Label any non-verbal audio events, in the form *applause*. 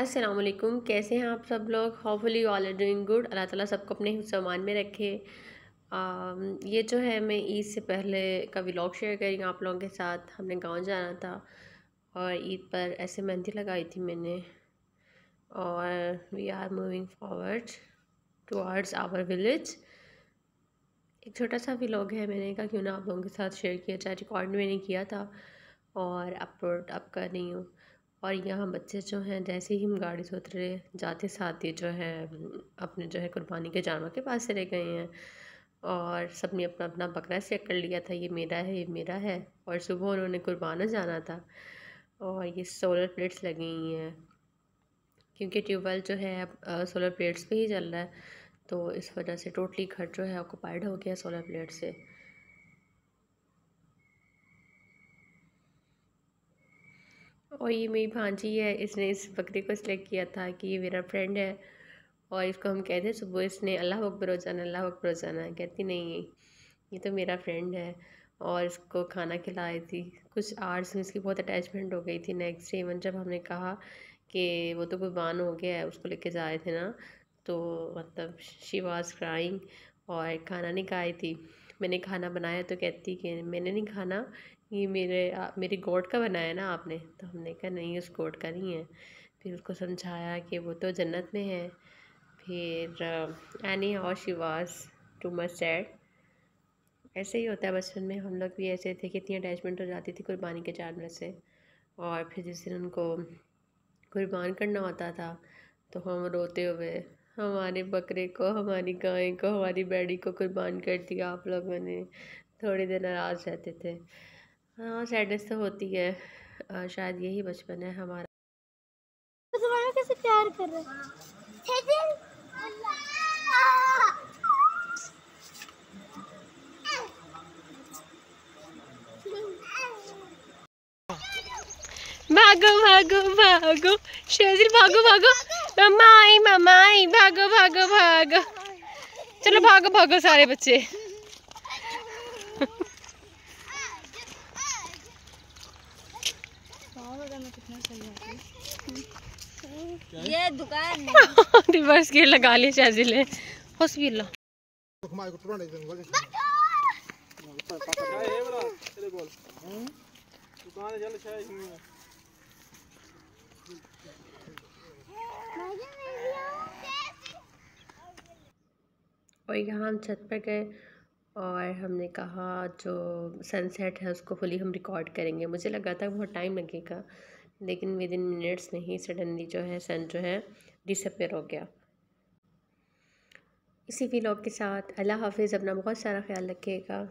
असलकुम कैसे हैं आप सब लोग hopefully all are doing good Allah ताला सबको अपने सामान में रखे आ, ये जो है मैं ईद से पहले का व्लॉग शेयर करी आप लोगों के साथ हमने गांव जाना था और ईद पर ऐसे मेहंदी लगाई थी मैंने और we are moving forward towards our village एक छोटा सा व्लॉग है मैंने कहा क्यों ना आप लोगों के साथ शेयर किया जाए रिकॉर्ड मैंने किया था और अपलोड अप कर रही हूँ और यहाँ बच्चे जो हैं जैसे ही हम गाड़ी से उतरे जाते साथ ही जो है अपने जो है कुर्बानी के जानवर के पास चले गए हैं और सब ने अपना अपना बकरा चेक कर लिया था ये मेरा है ये मेरा है और सुबह उन्होंने कुर्बाना जाना था और ये सोलर प्लेट्स लगी हुई हैं क्योंकि ट्यूबवेल जो है अब सोलर प्लेट्स पे ही चल रहा है तो इस वजह से टोटली घर जो है ऑक्यूपाइड हो गया सोलर प्लेट से और ये मेरी भांजी है इसने इस बकरी को सिलेक्ट किया था कि ये मेरा फ्रेंड है और इसको हम कहते हैं सुबह इसने अल्लाह अकबर रोजाना अल्लाह अकबर रोजाना कहती नहीं ये तो मेरा फ्रेंड है और इसको खाना खिलाई थी कुछ आर्ट्स में इसकी बहुत अटैचमेंट हो गई थी नेक्स्ट डे इवन जब हमने कहा कि वो तो कुर्बान हो गया है उसको लेके जाए थे ना तो मतलब शिवाज क्राइंग और खाना नहीं खाई थी मैंने खाना बनाया तो कहती कि मैंने नहीं खाना ये मेरे मेरे गोड का बनाया ना आपने तो हमने कहा नहीं उस गोट का नहीं है फिर उसको समझाया कि वो तो जन्नत में है फिर anyhow she was too much sad ऐसे ही होता है बचपन में हम लोग भी ऐसे थे कि इतनी अटैचमेंट हो जाती थी कुर्बानी के जानवर से और फिर जिस दिन उनको कुर्बान करना होता था तो हम रोते हुए हमारे बकरे को हमारी गाय को हमारी बैड़ी को कुर्बान कर दिया आप लोगों ने थोड़े दिन नाराज़ रहते थे हाँ सैडनेस तो होती है आ, शायद यही बचपन है हमारा कैसे प्यार कर रहा है भागो भागो भागो शेजिल भागो भागो माई मामाई भाग भाग भाग चलो भाग भागो सारे बच्चे ये दुकान *laughs* रिवर्स गियर लगा ली शाजिल ने हॉस्पिटल दुकान और यहाँ हम छत पर गए और हमने कहा जो सनसेट है उसको फुली हम रिकॉर्ड करेंगे मुझे लगा था बहुत टाइम लगेगा लेकिन विद इन मिनट्स नहीं सडनली जो है सन जो है डिसअपेयर हो गया इसी व्लॉग के साथ अल्लाह हाफिज़ अपना बहुत सारा ख्याल रखिएगा